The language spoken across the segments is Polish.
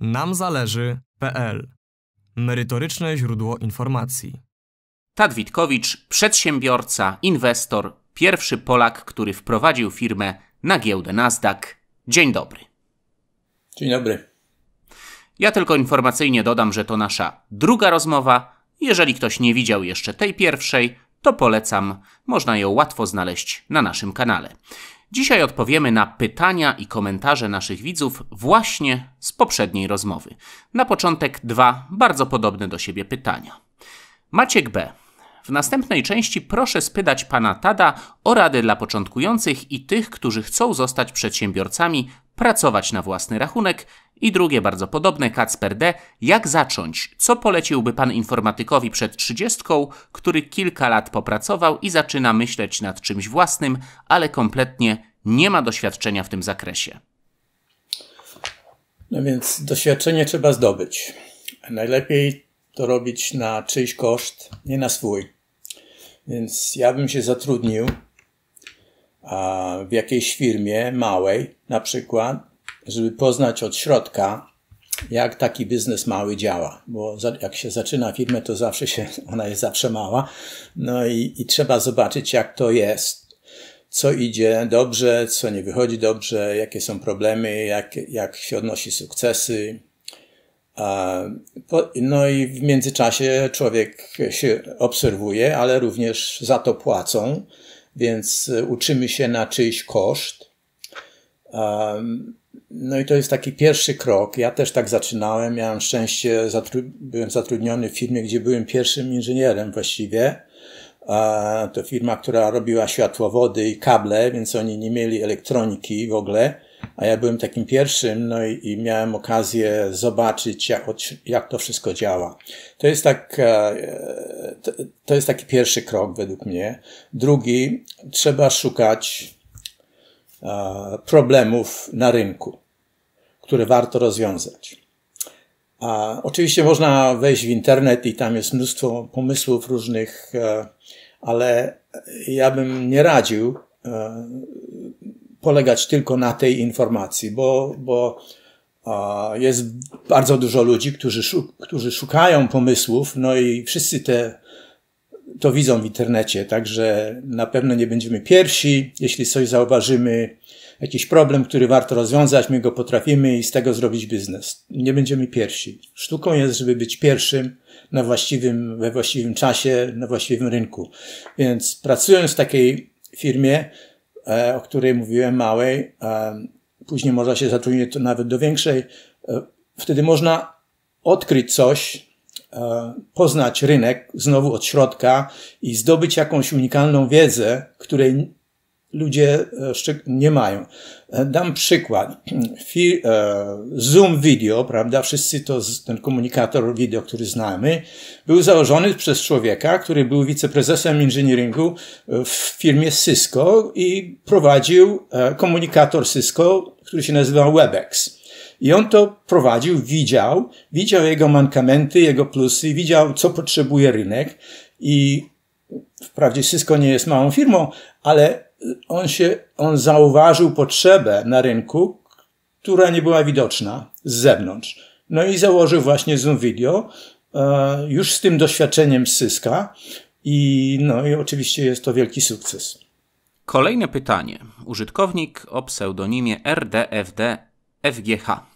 Nam Merytoryczne źródło informacji. Tad Witkowicz, przedsiębiorca, inwestor, pierwszy Polak, który wprowadził firmę na giełdę Nasdaq. Dzień dobry. Dzień dobry. Ja tylko informacyjnie dodam, że to nasza druga rozmowa. Jeżeli ktoś nie widział jeszcze tej pierwszej, to polecam. Można ją łatwo znaleźć na naszym kanale. Dzisiaj odpowiemy na pytania i komentarze naszych widzów właśnie z poprzedniej rozmowy. Na początek dwa bardzo podobne do siebie pytania. Maciek B. W następnej części proszę spytać pana Tada o rady dla początkujących i tych, którzy chcą zostać przedsiębiorcami, pracować na własny rachunek i drugie bardzo podobne, Kacper D. Jak zacząć? Co poleciłby pan informatykowi przed trzydziestką, który kilka lat popracował i zaczyna myśleć nad czymś własnym, ale kompletnie nie ma doświadczenia w tym zakresie? No więc doświadczenie trzeba zdobyć. Najlepiej to robić na czyjś koszt, nie na swój. Więc ja bym się zatrudnił w jakiejś firmie małej, na przykład, żeby poznać od środka, jak taki biznes mały działa, bo jak się zaczyna firmę, to zawsze się, ona jest zawsze mała, no i, i trzeba zobaczyć, jak to jest. Co idzie dobrze, co nie wychodzi dobrze, jakie są problemy, jak, jak się odnosi sukcesy, no i w międzyczasie człowiek się obserwuje, ale również za to płacą, więc uczymy się na czyjś koszt. No i to jest taki pierwszy krok. Ja też tak zaczynałem. Miałem szczęście, zatru byłem zatrudniony w firmie, gdzie byłem pierwszym inżynierem właściwie. A to firma, która robiła światłowody i kable, więc oni nie mieli elektroniki w ogóle, a ja byłem takim pierwszym, no i, i miałem okazję zobaczyć, jak, jak, to wszystko działa. To jest, tak, e, to jest taki pierwszy krok według mnie. Drugi, trzeba szukać e, problemów na rynku które warto rozwiązać. A oczywiście można wejść w internet i tam jest mnóstwo pomysłów różnych, e, ale ja bym nie radził e, polegać tylko na tej informacji, bo, bo jest bardzo dużo ludzi, którzy, którzy szukają pomysłów, no i wszyscy te to widzą w internecie, także na pewno nie będziemy pierwsi. Jeśli coś zauważymy, jakiś problem, który warto rozwiązać, my go potrafimy i z tego zrobić biznes. Nie będziemy pierwsi. Sztuką jest, żeby być pierwszym na właściwym, we właściwym czasie, na właściwym rynku. Więc pracując w takiej firmie, e, o której mówiłem, małej, e, później można się zatrudnić nawet do większej, e, wtedy można odkryć coś, poznać rynek znowu od środka i zdobyć jakąś unikalną wiedzę, której ludzie e, nie mają. E, dam przykład. E, Zoom Video, prawda? Wszyscy to, ten komunikator wideo, który znamy, był założony przez człowieka, który był wiceprezesem inżynieringu w firmie Cisco i prowadził komunikator Cisco, który się nazywał WebEx. I on to prowadził, widział, widział jego mankamenty, jego plusy, widział, co potrzebuje rynek i wprawdzie Cisco nie jest małą firmą, ale on, się, on zauważył potrzebę na rynku, która nie była widoczna z zewnątrz. No i założył właśnie Zoom Video, e, już z tym doświadczeniem Syska i, no, i oczywiście jest to wielki sukces. Kolejne pytanie. Użytkownik o pseudonimie RDFD FGH.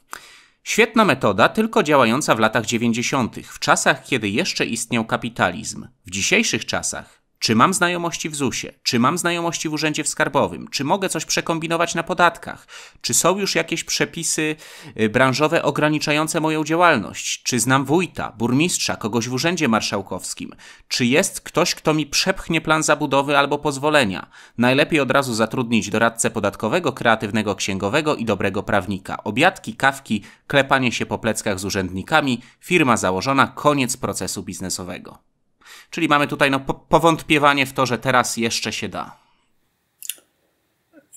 Świetna metoda, tylko działająca w latach 90., w czasach, kiedy jeszcze istniał kapitalizm. W dzisiejszych czasach czy mam znajomości w ZUS-ie? Czy mam znajomości w Urzędzie Skarbowym? Czy mogę coś przekombinować na podatkach? Czy są już jakieś przepisy y, branżowe ograniczające moją działalność? Czy znam wójta, burmistrza, kogoś w Urzędzie Marszałkowskim? Czy jest ktoś, kto mi przepchnie plan zabudowy albo pozwolenia? Najlepiej od razu zatrudnić doradcę podatkowego, kreatywnego księgowego i dobrego prawnika. Obiadki, kawki, klepanie się po pleckach z urzędnikami, firma założona, koniec procesu biznesowego. Czyli mamy tutaj no, po powątpiewanie w to, że teraz jeszcze się da.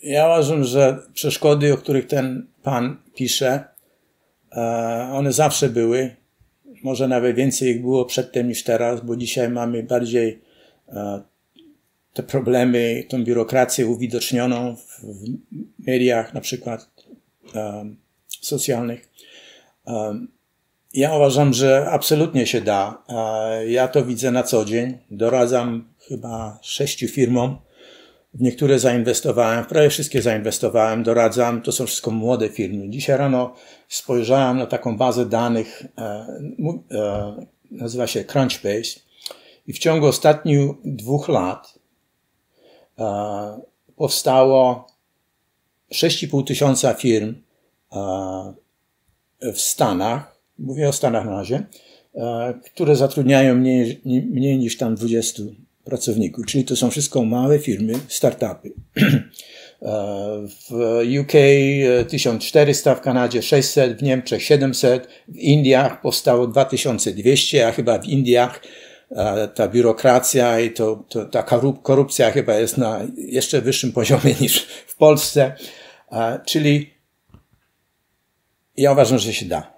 Ja uważam, że przeszkody, o których ten pan pisze, e, one zawsze były. Może nawet więcej ich było przedtem niż teraz, bo dzisiaj mamy bardziej e, te problemy, tą biurokrację uwidocznioną w mediach, na przykład e, socjalnych. Ja uważam, że absolutnie się da. Ja to widzę na co dzień. Doradzam chyba sześciu firmom. W niektóre zainwestowałem, w prawie wszystkie zainwestowałem, doradzam. To są wszystko młode firmy. Dzisiaj rano spojrzałem na taką bazę danych, e, e, nazywa się Crunchbase, i w ciągu ostatnich dwóch lat e, powstało 6,5 tysiąca firm w Stanach mówię o Stanach na razie, e, które zatrudniają mniej, mniej niż tam 20 pracowników, czyli to są wszystko małe firmy, startupy. E, w UK 1400, e, w Kanadzie 600, w Niemczech 700, w Indiach powstało 2200, a chyba w Indiach ta biurokracja i to, to, ta korupcja chyba jest na jeszcze wyższym poziomie niż w Polsce. Czyli ja uważam, że się da.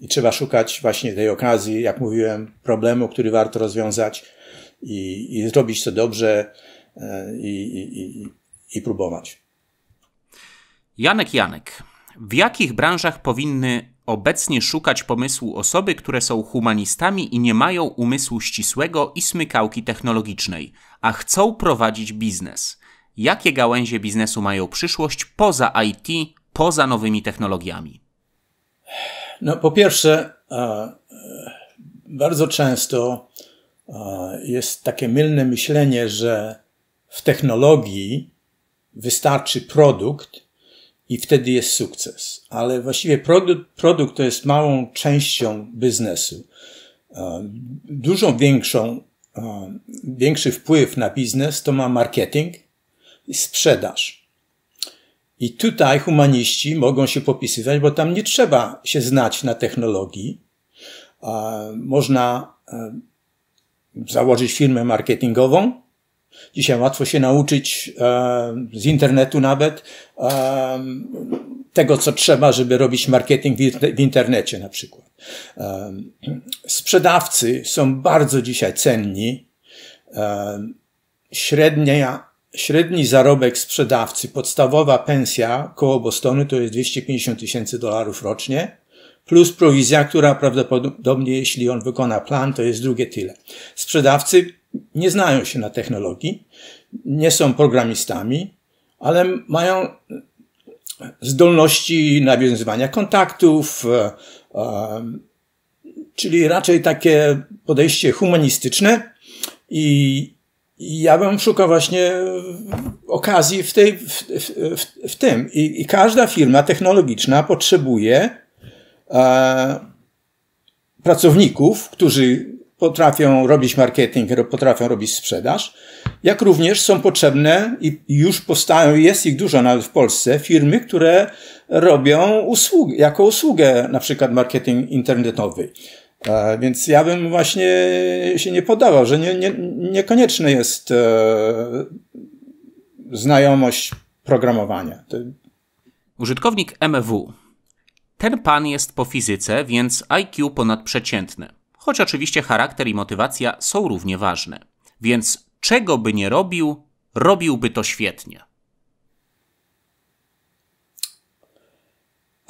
I trzeba szukać właśnie tej okazji, jak mówiłem, problemu, który warto rozwiązać i, i zrobić to dobrze e, i, i, i próbować. Janek Janek, w jakich branżach powinny obecnie szukać pomysłu osoby, które są humanistami i nie mają umysłu ścisłego i smykałki technologicznej, a chcą prowadzić biznes? Jakie gałęzie biznesu mają przyszłość poza IT, poza nowymi technologiami? No, po pierwsze, e, e, bardzo często e, jest takie mylne myślenie, że w technologii wystarczy produkt i wtedy jest sukces. Ale właściwie produkt, produkt to jest małą częścią biznesu. Dużą większą, większy wpływ na biznes to ma marketing i sprzedaż. I tutaj humaniści mogą się popisywać, bo tam nie trzeba się znać na technologii. Można e, założyć firmę marketingową. Dzisiaj łatwo się nauczyć e, z internetu nawet e, tego, co trzeba, żeby robić marketing w internecie na przykład. Sprzedawcy są bardzo dzisiaj cenni. Średnia Średni zarobek sprzedawcy, podstawowa pensja koło Bostonu to jest 250 tysięcy dolarów rocznie, plus prowizja, która prawdopodobnie, jeśli on wykona plan, to jest drugie tyle. Sprzedawcy nie znają się na technologii, nie są programistami, ale mają zdolności nawiązywania kontaktów, e, e, czyli raczej takie podejście humanistyczne i ja bym szukał właśnie e, okazji w, tej, w, w, w tym. I, I, każda firma technologiczna potrzebuje e, pracowników, którzy potrafią robić marketing, potrafią robić sprzedaż, jak również są potrzebne i już powstają, jest ich dużo nawet w Polsce, firmy, które robią usługi, jako usługę na przykład marketing internetowy. Więc ja bym właśnie się nie podawał, że nie, nie, niekonieczny jest e, znajomość programowania. Użytkownik MW. Ten pan jest po fizyce, więc IQ ponadprzeciętny. Choć oczywiście charakter i motywacja są równie ważne. Więc czego by nie robił, robiłby to świetnie.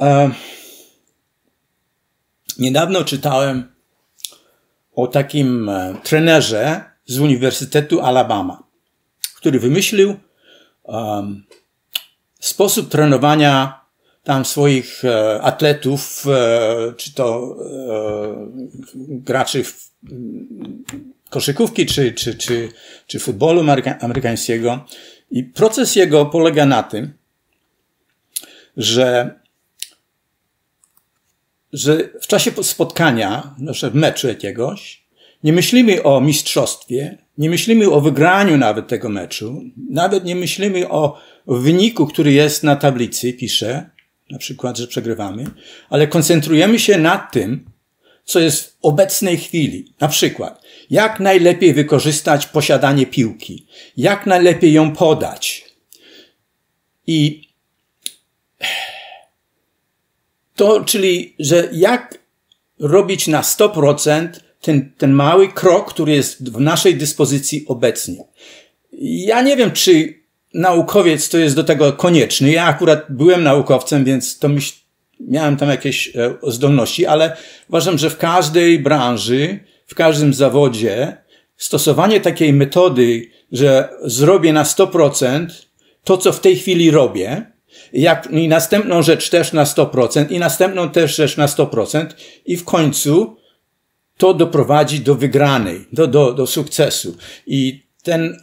E Niedawno czytałem o takim e, trenerze z Uniwersytetu Alabama, który wymyślił um, sposób trenowania tam swoich e, atletów, e, czy to e, graczy w, mm, koszykówki, czy, czy, czy, czy futbolu amerykańskiego. I proces jego polega na tym, że że w czasie spotkania, znaczy meczu jakiegoś, nie myślimy o mistrzostwie, nie myślimy o wygraniu nawet tego meczu, nawet nie myślimy o wyniku, który jest na tablicy, pisze, na przykład, że przegrywamy, ale koncentrujemy się na tym, co jest w obecnej chwili. Na przykład, jak najlepiej wykorzystać posiadanie piłki, jak najlepiej ją podać. I To czyli, że jak robić na 100% ten, ten mały krok, który jest w naszej dyspozycji obecnie. Ja nie wiem, czy naukowiec to jest do tego konieczny. Ja akurat byłem naukowcem, więc to mi, miałem tam jakieś e, zdolności, ale uważam, że w każdej branży, w każdym zawodzie stosowanie takiej metody, że zrobię na 100% to, co w tej chwili robię, jak, no i następną rzecz też na 100%, i następną też rzecz na 100%, i w końcu to doprowadzi do wygranej, do, do, do sukcesu. I ten,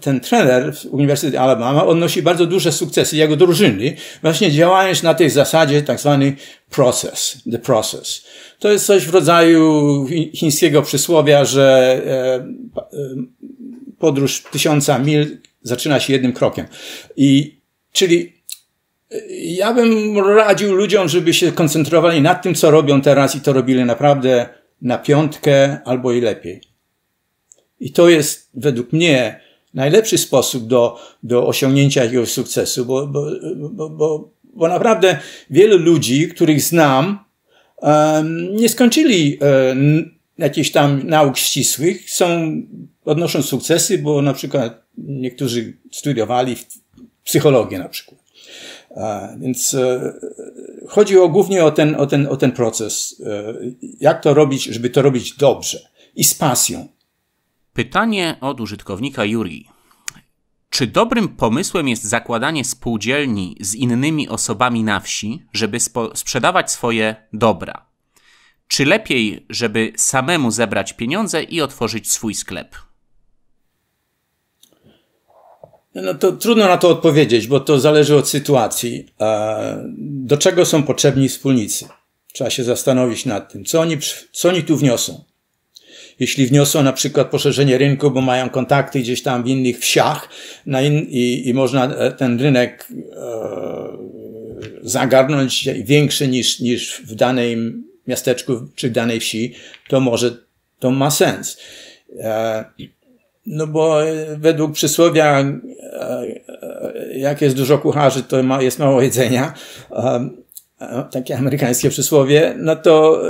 ten trener w Uniwersytecie Alabama odnosi bardzo duże sukcesy jego drużyny, właśnie działając na tej zasadzie tak zwany process, the process. To jest coś w rodzaju chińskiego przysłowia, że e, e, podróż tysiąca mil zaczyna się jednym krokiem. I, czyli ja bym radził ludziom, żeby się koncentrowali nad tym, co robią teraz i to robili naprawdę na piątkę albo i lepiej. I to jest według mnie najlepszy sposób do, do osiągnięcia jakiegoś sukcesu, bo, bo, bo, bo, bo naprawdę wielu ludzi, których znam, nie skończyli jakichś tam nauk ścisłych, są, odnoszą sukcesy, bo na przykład niektórzy studiowali psychologię na przykład. Więc e, chodzi o, głównie o ten, o, ten, o ten proces. E, jak to robić, żeby to robić dobrze i z pasją. Pytanie od użytkownika Juri. Czy dobrym pomysłem jest zakładanie spółdzielni z innymi osobami na wsi, żeby sprzedawać swoje dobra? Czy lepiej, żeby samemu zebrać pieniądze i otworzyć swój sklep? No, no to trudno na to odpowiedzieć, bo to zależy od sytuacji. Do czego są potrzebni wspólnicy? Trzeba się zastanowić nad tym, co oni, co oni tu wniosą. Jeśli wniosą na przykład poszerzenie rynku, bo mają kontakty gdzieś tam w innych wsiach na in, i, i można e, ten rynek e, zagarnąć większy niż, niż w danej miasteczku czy w danej wsi, to może to ma sens. E, no bo e, według przysłowia, e, e, jak jest dużo kucharzy, to ma, jest mało jedzenia. Takie amerykańskie przysłowie, no to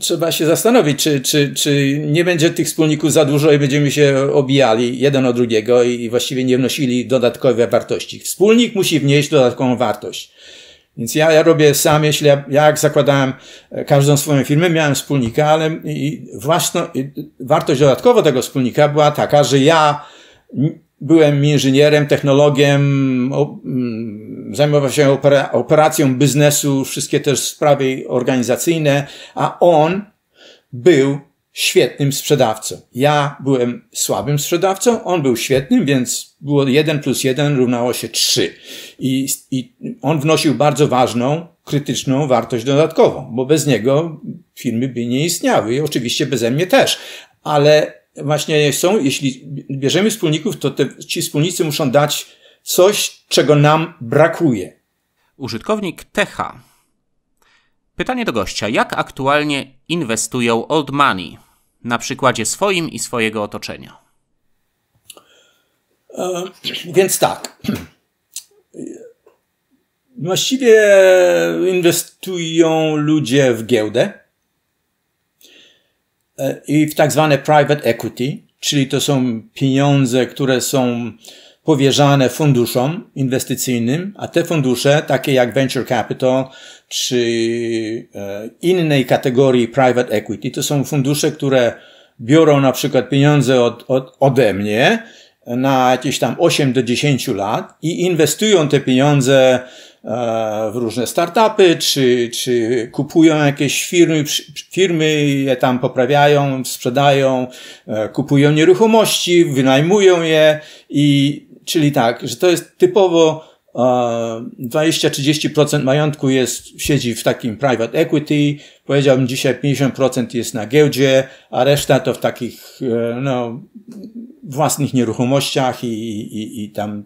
trzeba się zastanowić, czy, czy, czy nie będzie tych wspólników za dużo i będziemy się obijali jeden o drugiego i właściwie nie wnosili dodatkowej wartości. Wspólnik musi wnieść dodatkową wartość. Więc ja, ja robię sam, jeśli ja, ja jak zakładałem e, każdą swoją firmę, miałem wspólnika, ale i własno, i wartość dodatkowa tego wspólnika była taka, że ja byłem inżynierem, technologiem, o, mm, zajmował się opera, operacją biznesu, wszystkie też sprawy organizacyjne, a on był świetnym sprzedawcą. Ja byłem słabym sprzedawcą, on był świetnym, więc było 1 plus 1 równało się 3. I, I on wnosił bardzo ważną, krytyczną wartość dodatkową, bo bez niego firmy by nie istniały i oczywiście beze mnie też. Ale właśnie są, jeśli bierzemy wspólników, to te, ci wspólnicy muszą dać coś, czego nam brakuje. Użytkownik Techa Pytanie do gościa: jak aktualnie inwestują old money na przykładzie swoim i swojego otoczenia? E, więc tak. Właściwie inwestują ludzie w giełdę e, i w tak zwane private equity, czyli to są pieniądze, które są powierzane funduszom inwestycyjnym, a te fundusze, takie jak venture capital, przy e, innej kategorii private equity. To są fundusze, które biorą na przykład pieniądze od, od, ode mnie na jakieś tam 8 do 10 lat i inwestują te pieniądze e, w różne startupy, czy, czy kupują jakieś firmy, firmy je tam poprawiają, sprzedają, e, kupują nieruchomości, wynajmują je i czyli tak, że to jest typowo 20-30% majątku jest, siedzi w takim private equity, powiedziałbym dzisiaj 50% jest na giełdzie, a reszta to w takich e, no, własnych nieruchomościach i, i, i tam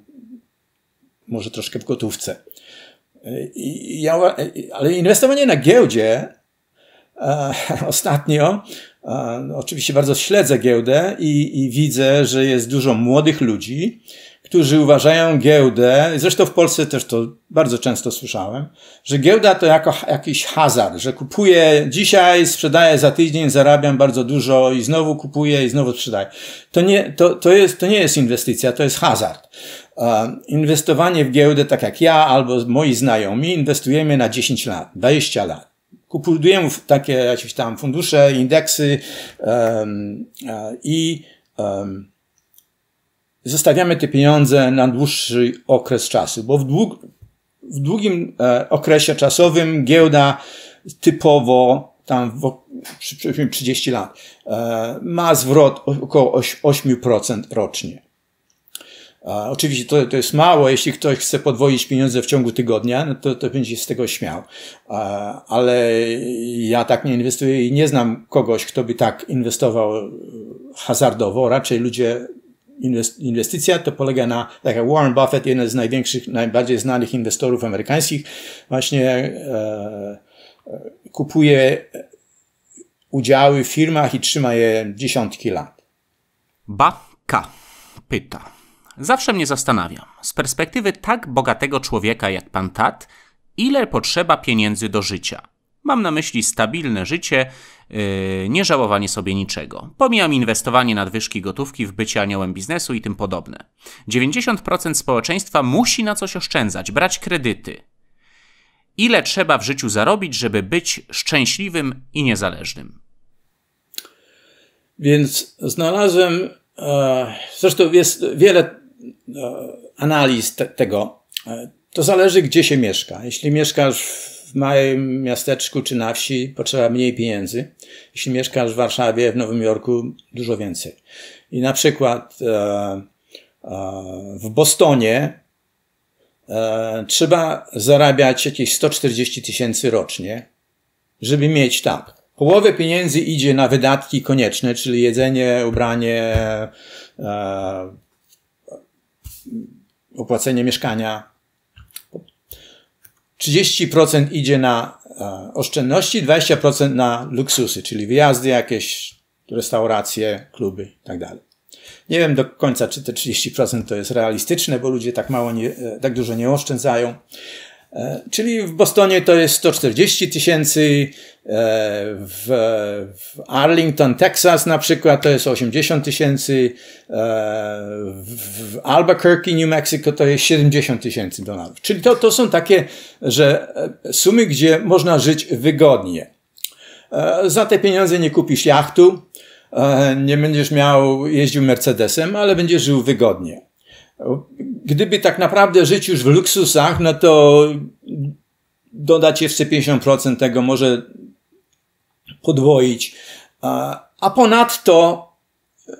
może troszkę w gotówce. E, I ja, e, ale inwestowanie na giełdzie e, ostatnio, e, no, oczywiście bardzo śledzę giełdę i, i widzę, że jest dużo młodych ludzi, którzy uważają giełdę, zresztą w Polsce też to bardzo często słyszałem, że giełda to jako jakiś hazard, że kupuję dzisiaj, sprzedaję za tydzień, zarabiam bardzo dużo i znowu kupuję i znowu sprzedaję. To nie, to, to jest, to nie jest inwestycja, to jest hazard. Inwestowanie w giełdę, tak jak ja albo moi znajomi, inwestujemy na 10 lat, 20 lat kupujemy takie jakieś tam fundusze, indeksy um, i um, zostawiamy te pieniądze na dłuższy okres czasu, bo w, dług, w długim e, okresie czasowym giełda typowo tam w, przy, 30 lat e, ma zwrot około 8% rocznie. E, oczywiście to, to jest mało, jeśli ktoś chce podwoić pieniądze w ciągu tygodnia, no to, to będzie z tego śmiał. E, ale ja tak nie inwestuję i nie znam kogoś, kto by tak inwestował e, hazardowo. Raczej ludzie inwestycja to polega na, tak jak Warren Buffett, jeden z największych, najbardziej znanych inwestorów amerykańskich, właśnie e, e, kupuje udziały w firmach i trzyma je dziesiątki lat. Babka pyta. Zawsze mnie zastanawiam, z perspektywy tak bogatego człowieka jak pan Tat, ile potrzeba pieniędzy do życia? Mam na myśli stabilne życie Yy, nie żałowanie sobie niczego. Pomijam inwestowanie nadwyżki gotówki w bycie aniołem biznesu i tym podobne. 90% społeczeństwa musi na coś oszczędzać, brać kredyty. Ile trzeba w życiu zarobić, żeby być szczęśliwym i niezależnym? Więc znalazłem, e, zresztą jest wiele e, analiz te, tego. E, to zależy, gdzie się mieszka. Jeśli mieszkasz w w małym miasteczku czy na wsi potrzeba mniej pieniędzy. Jeśli mieszkasz w Warszawie, w Nowym Jorku, dużo więcej. I na przykład e, e, w Bostonie e, trzeba zarabiać jakieś 140 tysięcy rocznie, żeby mieć tak. Połowę pieniędzy idzie na wydatki konieczne, czyli jedzenie, ubranie, opłacenie mieszkania, 30% idzie na e, oszczędności, 20% na luksusy, czyli wyjazdy jakieś, restauracje, kluby itd. Tak nie wiem do końca, czy te 30% to jest realistyczne, bo ludzie tak mało, nie, e, tak dużo nie oszczędzają, E, czyli w Bostonie to jest 140 tysięcy, e, w, Arlington, Texas na przykład to jest 80 tysięcy, e, w Albuquerque, New Mexico to jest 70 tysięcy dolarów. Czyli to, to są takie, że sumy, gdzie można żyć wygodnie. Za te pieniądze nie kupisz jachtu, nie będziesz miał jeździł Mercedesem, ale będziesz żył wygodnie. Gdyby tak naprawdę żyć już w luksusach, no to dodać jeszcze 50% tego może podwoić. A ponadto e,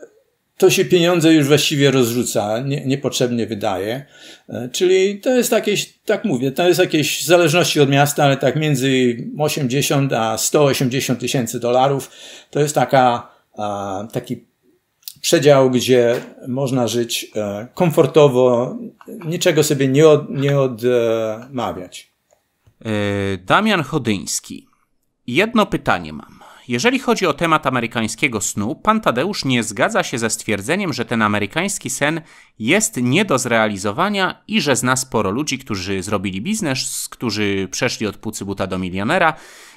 to się pieniądze już właściwie rozrzuca, nie, niepotrzebnie wydaje. E, czyli to jest jakieś, tak mówię, to jest jakieś w zależności od miasta, ale tak między 80 a 180 tysięcy dolarów. To jest taka, taki przedział, gdzie można żyć e, komfortowo, niczego sobie nie, od, nie odmawiać. E, Damian Chodyński. Jedno pytanie mam. Jeżeli chodzi o temat amerykańskiego snu, pan Tadeusz nie zgadza się ze stwierdzeniem, że ten amerykański sen jest nie do zrealizowania i że zna sporo ludzi, którzy zrobili biznes, którzy przeszli od pucy buta do milionera.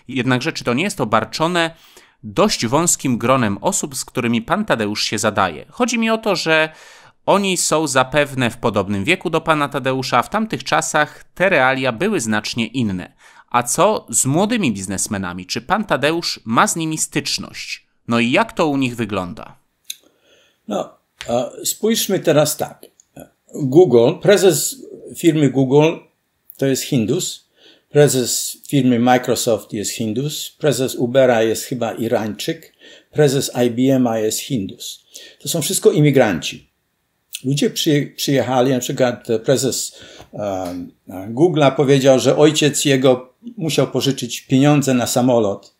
Jednakże, czy to nie jest obarczone dość wąskim gronem osób, z którymi pan Tadeusz się zadaje. Chodzi mi o to, że oni są zapewne w podobnym wieku do pana Tadeusza, a w tamtych czasach te realia były znacznie inne. A co z młodymi biznesmenami? Czy pan Tadeusz ma z nimi styczność? No i jak to u nich wygląda? No, spójrzmy teraz tak. Google, prezes firmy Google to jest Hindus, Prezes firmy Microsoft jest Hindus, prezes Ubera jest chyba Irańczyk, prezes ibm jest Hindus. To są wszystko imigranci. Ludzie przy, przyjechali, na przykład prezes um, Google'a powiedział, że ojciec jego musiał pożyczyć pieniądze na samolot,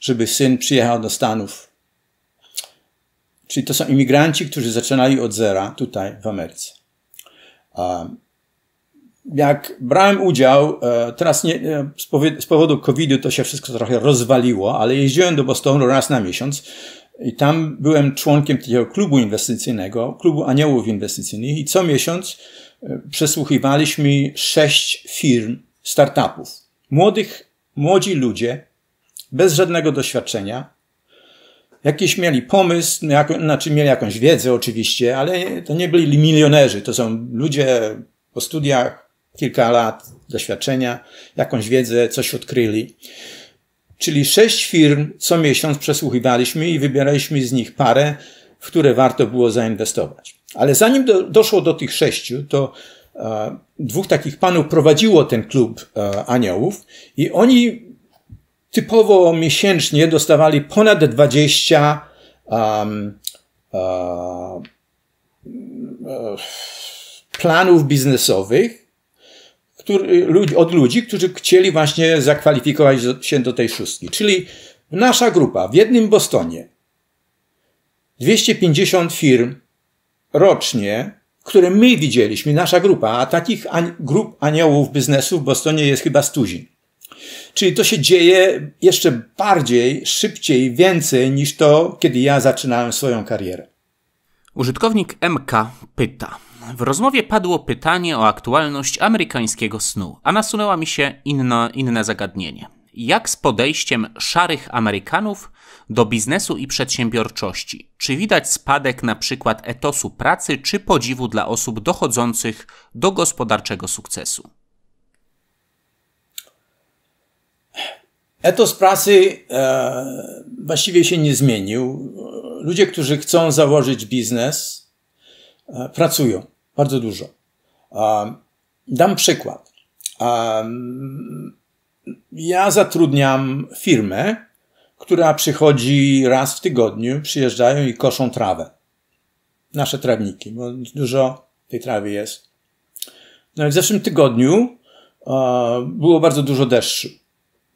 żeby syn przyjechał do Stanów. Czyli to są imigranci, którzy zaczynali od zera tutaj w Ameryce. Um, jak brałem udział, e, teraz nie, e, z powodu COVID-u to się wszystko trochę rozwaliło, ale jeździłem do Bostonu raz na miesiąc i tam byłem członkiem takiego klubu inwestycyjnego, klubu aniołów inwestycyjnych i co miesiąc e, przesłuchiwaliśmy sześć firm, startupów. Młodych, młodzi ludzie, bez żadnego doświadczenia, jakiś mieli pomysł, no jako, znaczy mieli jakąś wiedzę oczywiście, ale to nie byli milionerzy, to są ludzie po studiach kilka lat doświadczenia, jakąś wiedzę, coś odkryli. Czyli sześć firm co miesiąc przesłuchiwaliśmy i wybieraliśmy z nich parę, w które warto było zainwestować. Ale zanim do, doszło do tych sześciu, to e, dwóch takich panów prowadziło ten klub e, aniołów i oni typowo miesięcznie dostawali ponad 20 um, e, e, planów biznesowych który, od ludzi, którzy chcieli właśnie zakwalifikować się do tej szóstki. Czyli nasza grupa w jednym Bostonie 250 firm rocznie, które my widzieliśmy, nasza grupa, a takich grup aniołów biznesu w Bostonie jest chyba stuzin. Czyli to się dzieje jeszcze bardziej, szybciej, więcej niż to, kiedy ja zaczynałem swoją karierę. Użytkownik MK pyta. W rozmowie padło pytanie o aktualność amerykańskiego snu, a nasunęła mi się inno, inne zagadnienie. Jak z podejściem szarych Amerykanów do biznesu i przedsiębiorczości? Czy widać spadek na przykład etosu pracy czy podziwu dla osób dochodzących do gospodarczego sukcesu? Etos pracy e, właściwie się nie zmienił. Ludzie, którzy chcą założyć biznes, e, pracują. Bardzo dużo. Dam przykład. Ja zatrudniam firmę, która przychodzi raz w tygodniu, przyjeżdżają i koszą trawę. Nasze trawniki, bo dużo tej trawy jest. No i w zeszłym tygodniu e, było bardzo dużo deszczu.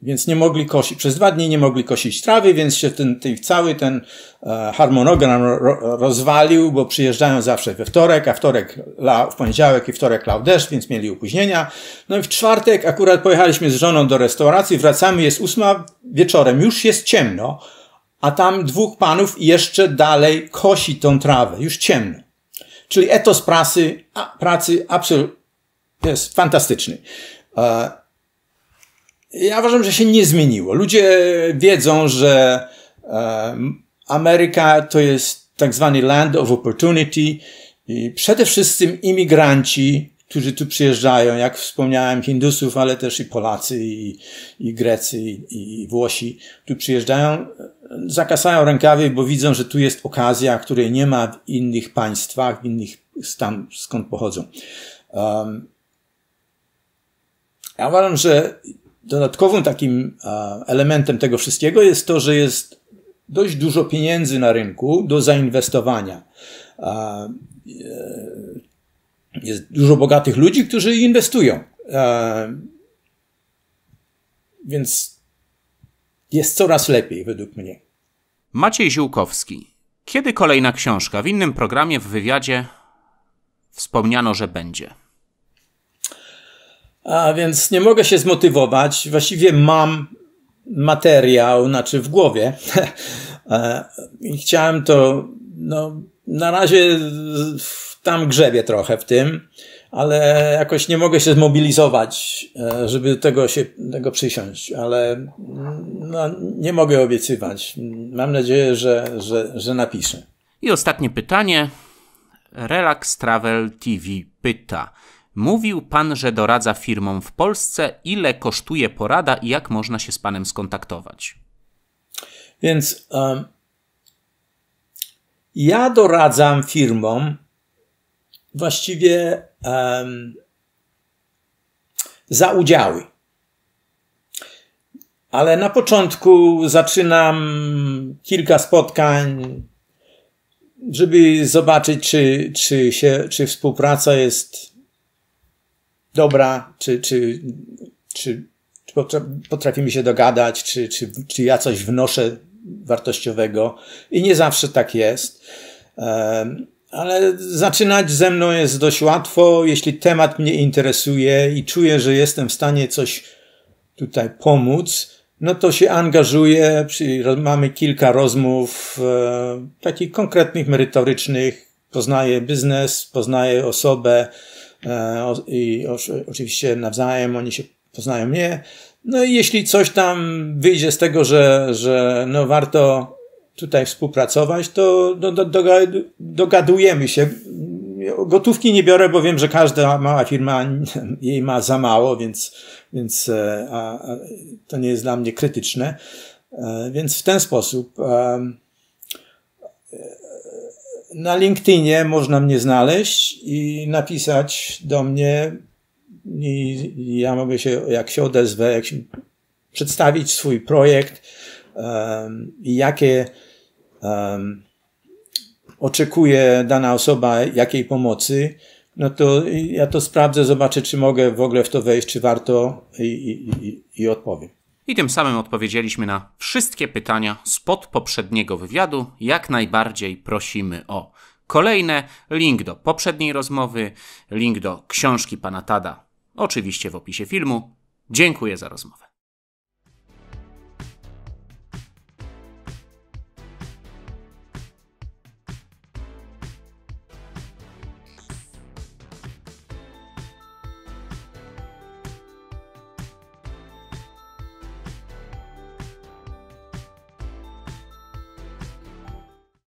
Więc nie mogli kosić, przez dwa dni nie mogli kosić trawy, więc się ten, ten cały ten e, harmonogram rozwalił, bo przyjeżdżają zawsze we wtorek, a wtorek la, w poniedziałek i wtorek lał deszcz, więc mieli opóźnienia. No i w czwartek akurat pojechaliśmy z żoną do restauracji, wracamy, jest ósma wieczorem, już jest ciemno, a tam dwóch panów jeszcze dalej kosi tą trawę, już ciemno. Czyli etos pracy, a, pracy absolut, jest fantastyczny. E, ja uważam, że się nie zmieniło. Ludzie wiedzą, że e, Ameryka to jest tak zwany land of opportunity i przede wszystkim imigranci, którzy tu przyjeżdżają, jak wspomniałem, Hindusów, ale też i Polacy, i, i Grecy, i, i Włosi, tu przyjeżdżają, zakasają rękawy, bo widzą, że tu jest okazja, której nie ma w innych państwach, w innych tam, skąd pochodzą. Um, ja uważam, że Dodatkowym takim elementem tego wszystkiego jest to, że jest dość dużo pieniędzy na rynku do zainwestowania. E, jest dużo bogatych ludzi, którzy inwestują. Więc jest coraz lepiej, według mnie. Maciej Ziłkowski. Kiedy kolejna książka? W innym programie, w wywiadzie wspomniano, że będzie. A więc nie mogę się zmotywować. Właściwie mam materiał, znaczy w głowie. E, I chciałem to, no, na razie tam grzebie trochę w tym, ale jakoś nie mogę się zmobilizować, e, żeby tego się, tego przysiąść, ale no, nie mogę obiecywać. Mam nadzieję, że, że, że napiszę. I ostatnie pytanie. Relax Travel TV pyta. Mówił pan, że doradza firmom w Polsce, ile kosztuje porada i jak można się z panem skontaktować. Więc um, ja doradzam firmom właściwie um, za udziały. Ale na początku zaczynam kilka spotkań, żeby zobaczyć, czy, czy, się, czy współpraca jest dobra, czy, czy, czy, czy potrafimy się dogadać, czy, czy, czy ja coś wnoszę wartościowego i nie zawsze tak jest. Ale zaczynać ze mną jest dość łatwo, jeśli temat mnie interesuje i czuję, że jestem w stanie coś tutaj pomóc, no to się angażuję, mamy kilka rozmów e, takich konkretnych, merytorycznych, poznaję biznes, poznaję osobę, E, i oczywiście nawzajem oni się poznają mnie. No i jeśli coś tam wyjdzie z tego, że, że no warto tutaj współpracować, to no, do, do, dogadujemy się. Gotówki nie biorę, bo wiem, że każda mała firma jej ma za mało, więc, więc e, a, a to nie jest dla mnie krytyczne. E, więc w ten sposób. A, na LinkedInie można mnie znaleźć i napisać do mnie. I ja mogę się, jak się odezwę, jak się przedstawić swój projekt um, i jakie um, oczekuje dana osoba, jakiej pomocy, no to ja to sprawdzę, zobaczę, czy mogę w ogóle w to wejść, czy warto i, i, i, i odpowiem. I tym samym odpowiedzieliśmy na wszystkie pytania spod poprzedniego wywiadu. Jak najbardziej prosimy o kolejne. Link do poprzedniej rozmowy, link do książki pana Tada, oczywiście w opisie filmu. Dziękuję za rozmowę.